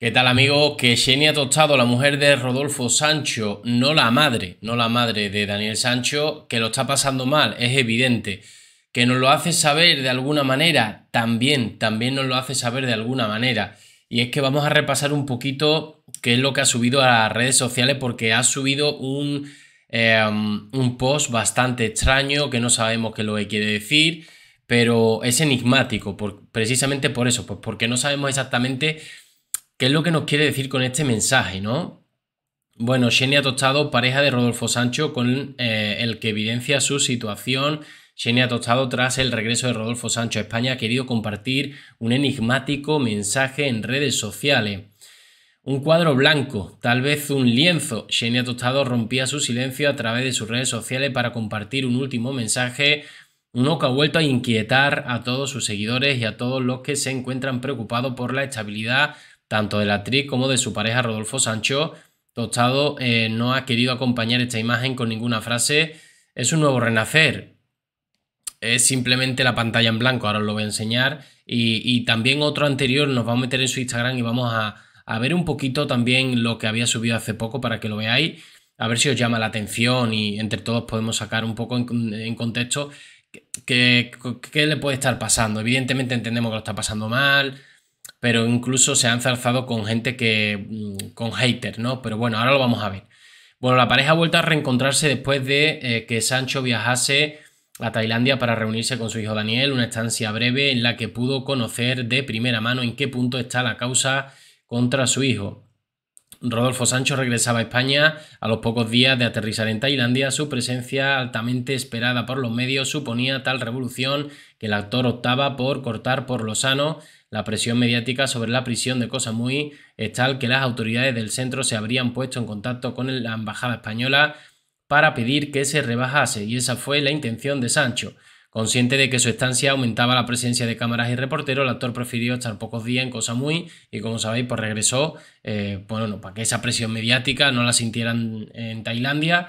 ¿Qué tal amigos? Que Xenia Tostado, la mujer de Rodolfo Sancho, no la madre, no la madre de Daniel Sancho, que lo está pasando mal, es evidente. Que nos lo hace saber de alguna manera, también, también nos lo hace saber de alguna manera. Y es que vamos a repasar un poquito qué es lo que ha subido a las redes sociales, porque ha subido un, em, un post bastante extraño, que no sabemos qué lo que quiere decir, pero es enigmático, precisamente por eso, pues porque no sabemos exactamente ¿Qué es lo que nos quiere decir con este mensaje, no? Bueno, Xenia Tostado, pareja de Rodolfo Sancho, con eh, el que evidencia su situación. Xenia Tostado, tras el regreso de Rodolfo Sancho a España, ha querido compartir un enigmático mensaje en redes sociales. Un cuadro blanco, tal vez un lienzo. Xenia Tostado rompía su silencio a través de sus redes sociales para compartir un último mensaje, uno que ha vuelto a inquietar a todos sus seguidores y a todos los que se encuentran preocupados por la estabilidad tanto de la actriz como de su pareja Rodolfo Sancho. Tostado eh, no ha querido acompañar esta imagen con ninguna frase. Es un nuevo renacer. Es simplemente la pantalla en blanco, ahora os lo voy a enseñar. Y, también otro anterior nos va a meter en su Instagram y vamos a, ver un poquito también lo que había subido hace poco para que lo veáis, a ver si os llama la atención y entre todos podemos sacar un poco en, contexto qué le puede estar pasando. Evidentemente entendemos que lo está pasando mal, pero incluso se han zarzado con gente que. Mm, con haters, ¿no? Pero bueno, ahora lo vamos a ver. Bueno, la pareja ha vuelto a reencontrarse después de eh, que Sancho viajase a Tailandia para reunirse con su hijo Daniel, una estancia breve en la que pudo conocer de primera mano en qué punto está la causa contra su hijo. Rodolfo Sancho regresaba a España a los pocos días de aterrizar en Tailandia. Su presencia altamente esperada por los medios suponía tal revolución que el actor optaba por cortar por lo sano la presión mediática sobre la prisión de Muy es eh, tal que las autoridades del centro se habrían puesto en contacto con la embajada española para pedir que se rebajase, y esa fue la intención de Sancho. Consciente de que su estancia aumentaba la presencia de cámaras y reporteros, el actor prefirió estar pocos días en Cosa Muy y, como sabéis, por pues regresó, eh, pues bueno, para que esa presión mediática no la sintieran en Tailandia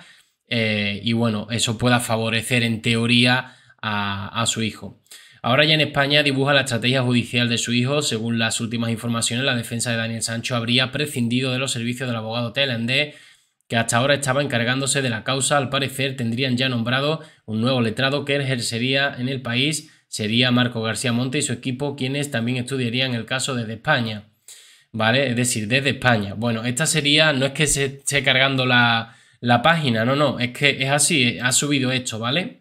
eh, y, bueno, eso pueda favorecer en teoría a, a su hijo. Ahora ya en España dibuja la estrategia judicial de su hijo. Según las últimas informaciones, la defensa de Daniel Sancho habría prescindido de los servicios del abogado Telandé, que hasta ahora estaba encargándose de la causa. Al parecer tendrían ya nombrado un nuevo letrado que ejercería en el país. Sería Marco García Monte y su equipo quienes también estudiarían el caso desde España. ¿Vale? Es decir, desde España. Bueno, esta sería, no es que se esté cargando la, la página, no, no, es que es así, ha subido esto, ¿vale?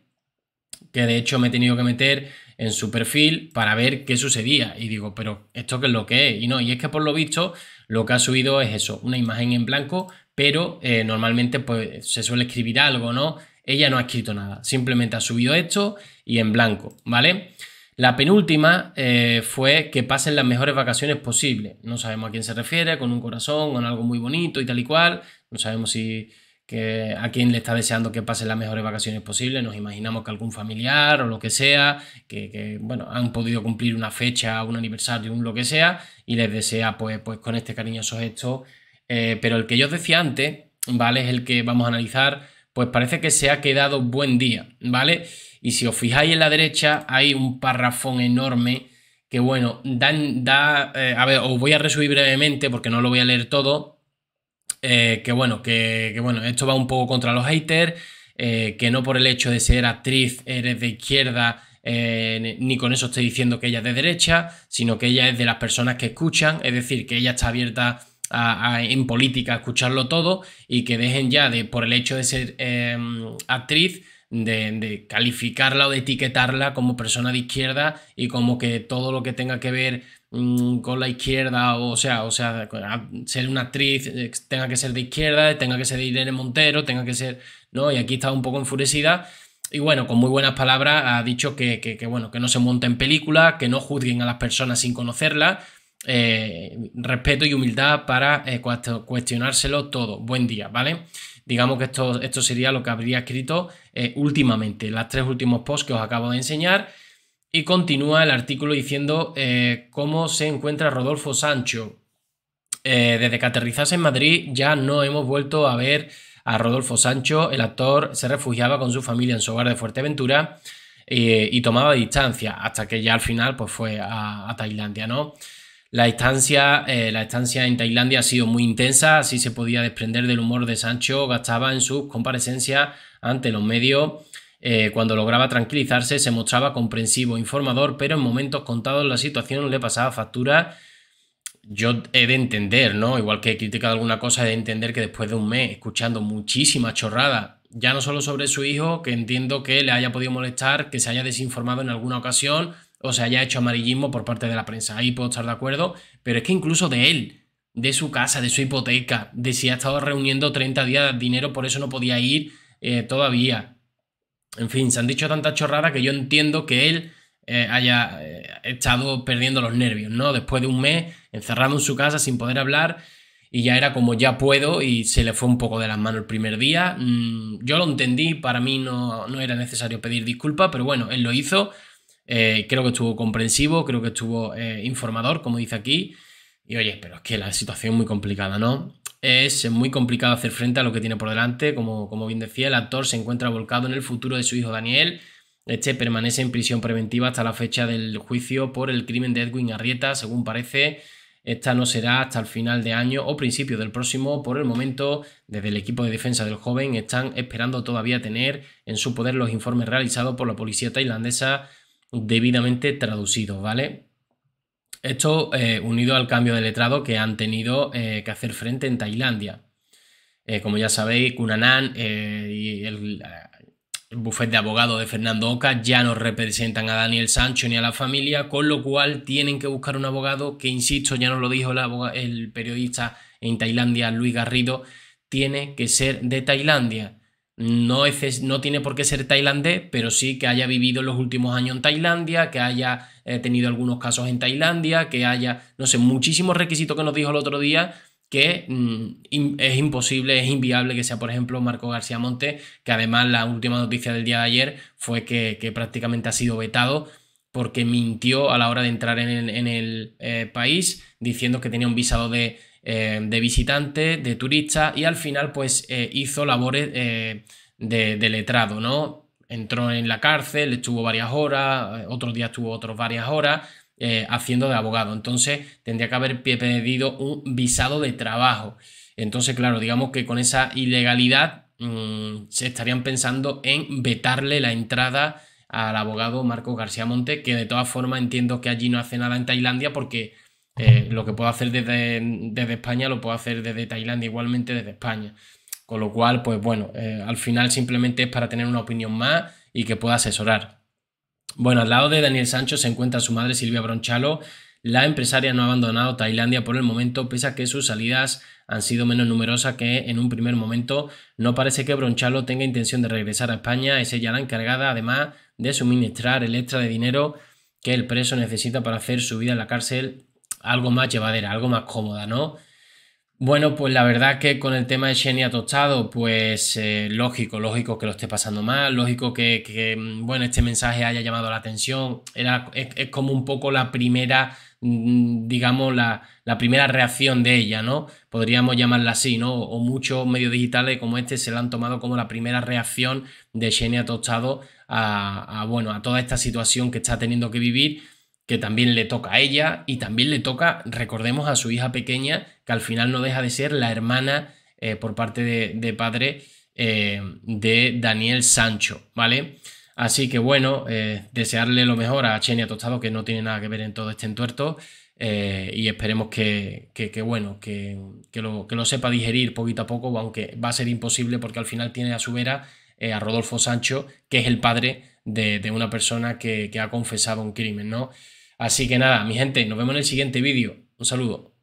que de hecho me he tenido que meter en su perfil para ver qué sucedía. Y digo, pero ¿esto qué es lo que es? Y no, y es que por lo visto lo que ha subido es eso, una imagen en blanco, pero eh, normalmente pues se suele escribir algo, ¿no? Ella no ha escrito nada, simplemente ha subido esto y en blanco, ¿vale? La penúltima eh, fue que pasen las mejores vacaciones posibles. No sabemos a quién se refiere, con un corazón, con algo muy bonito y tal y cual. No sabemos si que a quien le está deseando que pasen las mejores vacaciones posibles. Nos imaginamos que algún familiar o lo que sea, que, bueno, han podido cumplir una fecha, un aniversario, un lo que sea, y les desea pues, pues con este cariñoso gesto. Eh, pero el que yo os decía antes, ¿vale? Es el que vamos a analizar, pues parece que se ha quedado buen día, ¿vale? Y si os fijáis en la derecha, hay un párrafón enorme que, bueno, dan, da, eh, a ver, os voy a resumir brevemente porque no lo voy a leer todo, eh, que bueno, que, bueno, esto va un poco contra los haters, eh, que no por el hecho de ser actriz eres de izquierda, eh, ni con eso estoy diciendo que ella es de derecha, sino que ella es de las personas que escuchan, es decir, que ella está abierta en política a escucharlo todo y que dejen ya de, por el hecho de ser em, actriz, de, calificarla o de etiquetarla como persona de izquierda y como que todo lo que tenga que ver Mm, con la izquierda, o sea, o sea, ser una actriz eh, tenga que ser de izquierda, tenga que ser de Irene Montero, tenga que ser, ¿no? Y aquí está un poco enfurecida. Y bueno, con muy buenas palabras ha dicho que, que, bueno, que no se monten películas, que no juzguen a las personas sin conocerlas. Eh, respeto y humildad para eh, cuestionárselo todo. Buen día, ¿vale? Digamos que esto, esto sería lo que habría escrito últimamente, las tres últimos posts que os acabo de enseñar. Y continúa el artículo diciendo eh, cómo se encuentra Rodolfo Sancho. Eh, desde que aterrizase en Madrid ya no hemos vuelto a ver a Rodolfo Sancho. El actor se refugiaba con su familia en su hogar de Fuerteventura eh, y tomaba distancia hasta que ya al final pues, fue a, Tailandia, ¿no? La estancia, la estancia en Tailandia ha sido muy intensa, así se podía desprender del humor de Sancho, gastaba en su comparecencia ante los medios eh, cuando lograba tranquilizarse se mostraba comprensivo, informador, pero en momentos contados la situación le pasaba factura. Yo he de entender, ¿no? Igual que he criticado alguna cosa, he de entender que después de un mes escuchando muchísimas chorradas, ya no solo sobre su hijo, que entiendo que le haya podido molestar, que se haya desinformado en alguna ocasión o se haya hecho amarillismo por parte de la prensa. Ahí puedo estar de acuerdo, pero es que incluso de él, de su casa, de su hipoteca, de si ha estado reuniendo 30 días de dinero, por eso no podía ir eh, todavía en fin, se han dicho tantas chorradas que yo entiendo que él eh, haya eh, estado perdiendo los nervios, ¿no? Después de un mes encerrado en su casa sin poder hablar y ya era como ya puedo y se le fue un poco de las manos el primer día. Mm, yo lo entendí, para mí no, era necesario pedir disculpas, pero bueno, él lo hizo. Eh, creo que estuvo comprensivo, creo que estuvo informador, como dice aquí. Y oye, pero es que la situación es muy complicada, ¿no? Es muy complicado hacer frente a lo que tiene por delante. Como, como bien decía, el actor se encuentra volcado en el futuro de su hijo Daniel. Este permanece en prisión preventiva hasta la fecha del juicio por el crimen de Edwin Arrieta, según parece. Esta no será hasta el final de año o principio del próximo. Por el momento, desde el equipo de defensa del joven están esperando todavía tener en su poder los informes realizados por la policía tailandesa debidamente traducidos, ¿vale? Esto eh, unido al cambio de letrado que han tenido eh, que hacer frente en Tailandia. Eh, como ya sabéis, Cunanan y el, bufete de abogados de Fernando Oca ya no representan a Daniel Sancho ni a la familia, con lo cual tienen que buscar un abogado que, insisto, ya nos lo dijo el periodista en Tailandia, Luis Garrido, tiene que ser de Tailandia. No, no tiene por qué ser tailandés, pero sí que haya vivido los últimos años en Tailandia, que haya eh, tenido algunos casos en Tailandia, que haya, no sé, muchísimos requisitos que nos dijo el otro día que mm, es imposible, es inviable que sea, por ejemplo, Marco García Monte, que además la última noticia del día de ayer fue que, que prácticamente ha sido vetado porque mintió a la hora de entrar en el, eh, país diciendo que tenía un visado de, eh, de, visitante, de turista y al final pues eh, hizo labores de, letrado, ¿no? Entró en la cárcel, estuvo varias horas, otros días estuvo otros varias horas haciendo de abogado, entonces tendría que haber pedido un visado de trabajo. Entonces, claro, digamos que con esa ilegalidad mm, se estarían pensando en vetarle la entrada al abogado Marco García Monte, que de todas formas entiendo que allí no hace nada en Tailandia porque eh, lo que puedo hacer desde, desde, España lo puedo hacer desde Tailandia, igualmente desde España. Con lo cual, pues bueno, eh, al final simplemente es para tener una opinión más y que pueda asesorar. Bueno, al lado de Daniel Sancho se encuentra su madre Silvia Bronchalo. La empresaria no ha abandonado Tailandia por el momento, pese a que sus salidas han sido menos numerosas que en un primer momento. No parece que Bronchalo tenga intención de regresar a España, es ella la encargada, además, de suministrar el extra de dinero que el preso necesita para hacer su vida en la cárcel algo más llevadera, algo más cómoda, ¿no? Bueno, pues la verdad que con el tema de Xenia Tostado, pues eh, lógico, lógico que lo esté pasando mal, lógico que, mm, bueno, este mensaje haya llamado la atención. Era, es, como un poco la primera, mm, digamos, la, la, primera reacción de ella, ¿no? Podríamos llamarla así, ¿no? O muchos medios digitales como este se la han tomado como la primera reacción de Xenia Tostado a, bueno, a toda esta situación que está teniendo que vivir, que también le toca a ella y también le toca, recordemos, a su hija pequeña, que al final no deja de ser la hermana eh, por parte de, padre eh, de Daniel Sancho, ¿vale? Así que bueno, eh, desearle lo mejor a Chenia Tostado, que no tiene nada que ver en todo este entuerto, y esperemos que, que, bueno, que lo, que, lo, sepa digerir poquito a poco, aunque va a ser imposible porque al final tiene a su vera eh, a Rodolfo Sancho, que es el padre de, una persona que, que ha confesado un crimen, ¿no? Así que nada, mi gente, nos vemos en el siguiente vídeo. Un saludo.